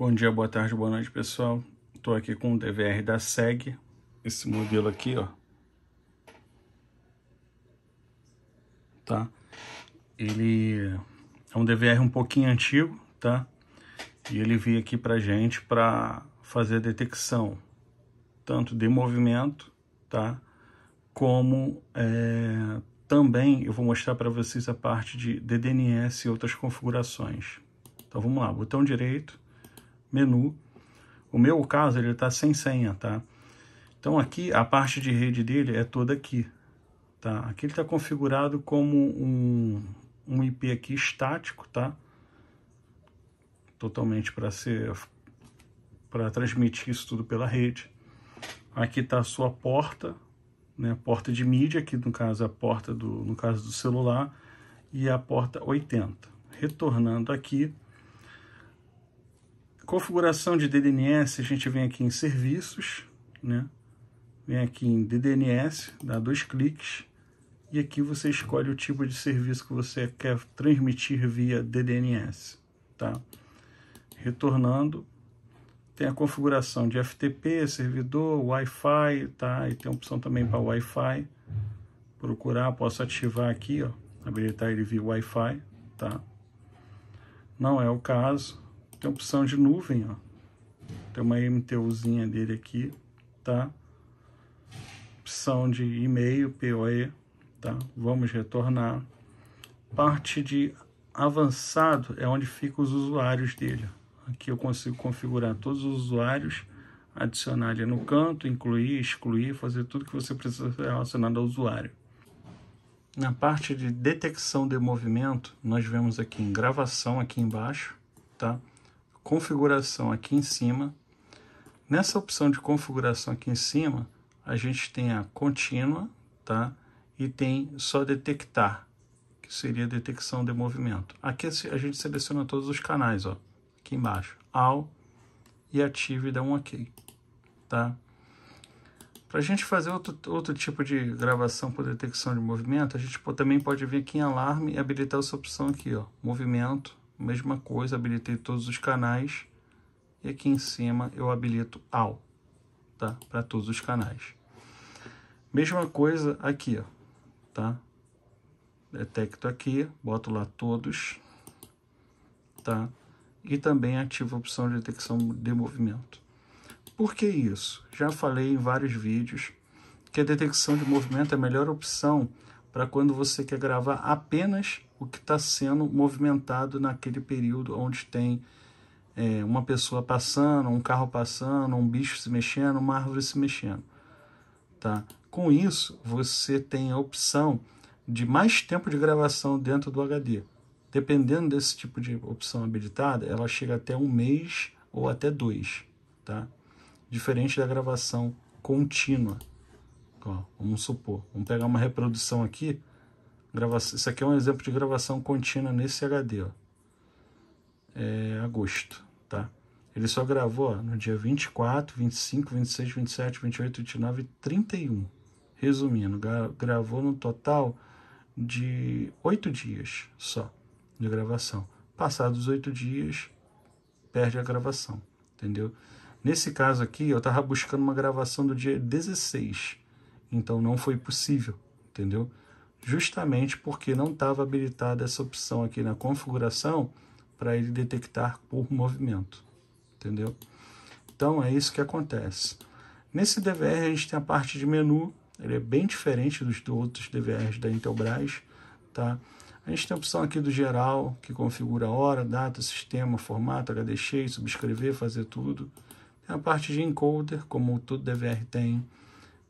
Bom dia, boa tarde, boa noite, pessoal. Estou aqui com o DVR da SEG, esse modelo aqui, ó. Tá? Ele é um DVR um pouquinho antigo, tá? E ele veio aqui pra gente para fazer a detecção tanto de movimento, tá? Como é, também eu vou mostrar para vocês a parte de DDNS e outras configurações. Então vamos lá, botão direito, menu. O meu caso, ele está sem senha, tá? Então aqui, a parte de rede dele é toda aqui, tá? Aqui ele está configurado como um, um IP aqui estático, tá? Totalmente para ser para transmitir isso tudo pela rede. Aqui está a sua porta, né? Porta de mídia, que no caso é a porta do no caso do celular e a porta 80. Retornando aqui, Configuração de DDNS, a gente vem aqui em serviços, né? Vem aqui em DDNS, dá dois cliques e aqui você escolhe o tipo de serviço que você quer transmitir via DDNS, tá? Retornando, tem a configuração de FTP, servidor, Wi-Fi, tá? E tem a opção também para Wi-Fi. Procurar, posso ativar aqui, ó, habilitar ele via Wi-Fi, tá? Não é o caso, tem opção de nuvem, ó. Tem uma MTUzinha dele aqui, tá? Opção de e-mail, POE, tá? Vamos retornar. Parte de avançado é onde ficam os usuários dele. Aqui eu consigo configurar todos os usuários, adicionar ele no canto, incluir, excluir, fazer tudo que você precisa relacionado ao usuário. Na parte de detecção de movimento, nós vemos aqui em gravação aqui embaixo, tá? configuração aqui em cima. Nessa opção de configuração aqui em cima, a gente tem a contínua, tá? E tem só detectar, que seria detecção de movimento. Aqui a gente seleciona todos os canais, ó, aqui embaixo, ao e ative e dá um OK, tá? Para a gente fazer outro, outro tipo de gravação por detecção de movimento, a gente também pode vir aqui em alarme e habilitar essa opção aqui, ó, movimento, mesma coisa, habilitei todos os canais e aqui em cima eu habilito all, tá? Para todos os canais. Mesma coisa aqui, ó, tá? Detecto é aqui, boto lá todos, tá? E também ativo a opção de detecção de movimento. Por que isso? Já falei em vários vídeos que a detecção de movimento é a melhor opção para quando você quer gravar apenas o que está sendo movimentado naquele período onde tem é, uma pessoa passando, um carro passando, um bicho se mexendo, uma árvore se mexendo. Tá? Com isso, você tem a opção de mais tempo de gravação dentro do HD. Dependendo desse tipo de opção habilitada, ela chega até um mês ou até dois, tá? Diferente da gravação contínua. Ó, vamos supor, vamos pegar uma reprodução aqui Gravação, isso aqui é um exemplo de gravação contínua nesse HD, ó. É agosto, tá? Ele só gravou ó, no dia 24, 25, 26, 27, 28, 29 e 31. Resumindo, gravou no total de oito dias só de gravação. Passados oito dias, perde a gravação, entendeu? Nesse caso aqui, eu estava buscando uma gravação do dia 16, então não foi possível, entendeu? justamente porque não estava habilitada essa opção aqui na configuração para ele detectar por movimento, entendeu? Então é isso que acontece. Nesse DVR a gente tem a parte de menu, ele é bem diferente dos outros DVRs da Intelbras, tá? A gente tem a opção aqui do geral, que configura hora, data, sistema, formato, HDX, subscrever, fazer tudo. Tem a parte de encoder, como todo DVR tem.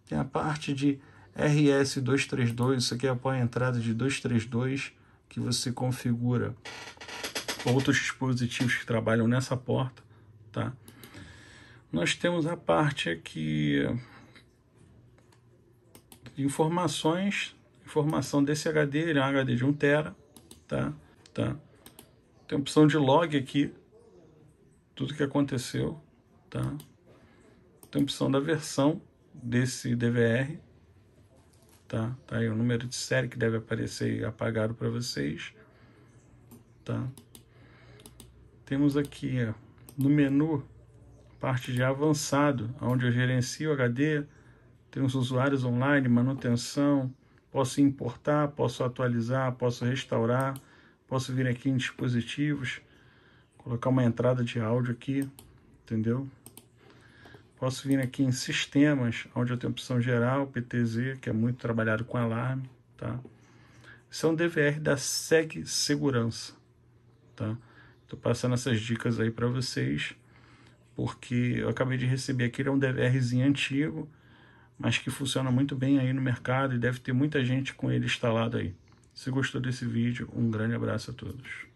Tem a parte de RS 232, isso aqui é a a entrada de 232 que você configura outros dispositivos que trabalham nessa porta, tá? Nós temos a parte aqui de informações, informação desse HD, ele é um HD de 1 tera, tá? Tá. Tem a opção de log aqui, tudo que aconteceu, tá? Tem a opção da versão desse DVR, tá? Tá aí o número de série que deve aparecer apagado para vocês, tá? Temos aqui, ó, no menu, parte de avançado, onde eu gerencio HD, tenho os usuários online, manutenção, posso importar, posso atualizar, posso restaurar, posso vir aqui em dispositivos, colocar uma entrada de áudio aqui, entendeu? Posso vir aqui em sistemas, onde eu tenho opção geral, PTZ, que é muito trabalhado com alarme, tá? Isso é um DVR da SEG Segurança, tá? Tô passando essas dicas aí para vocês, porque eu acabei de receber aqui, ele é um DVRzinho antigo, mas que funciona muito bem aí no mercado e deve ter muita gente com ele instalado aí. Se gostou desse vídeo, um grande abraço a todos.